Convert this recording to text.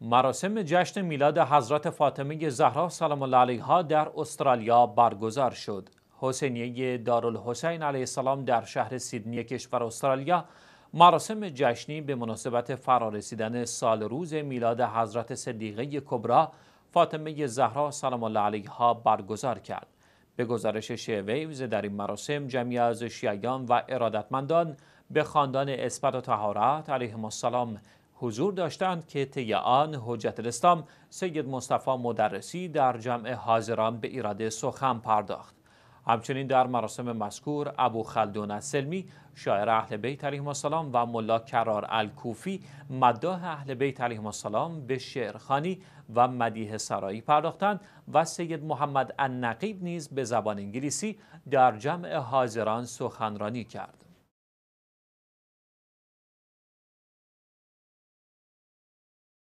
مراسم جشن میلاد حضرت فاطمه زهرا سلام الله علیها در استرالیا برگزار شد. حسینیه دارالحسین علیه السلام در شهر سیدنی کشور استرالیا مراسم جشنی به مناسبت فرارسیدن سال روز میلاد حضرت صدیقه کبرا فاطمه زهرا سلام الله علیها برگزار کرد. به گزارش شیویوز در این مراسم جمعی از شیعیان و ارادتمندان به خاندان اسبت و تهارت علیهم السلام حضور داشتند که طی آن حجت الاسلام سید مصطفی مدرسی در جمع حاضران به ایراده سخن پرداخت همچنین در مراسم مذکور ابو خلدون السلمی شاعر اهل بیت علیهم السلام و ملا کرار الکوفی مداح اهل بیت علیهم السلام به شعرخانی و مدیه سرایی پرداختند و سید محمد النقیب نیز به زبان انگلیسی در جمع حاضران سخنرانی کرد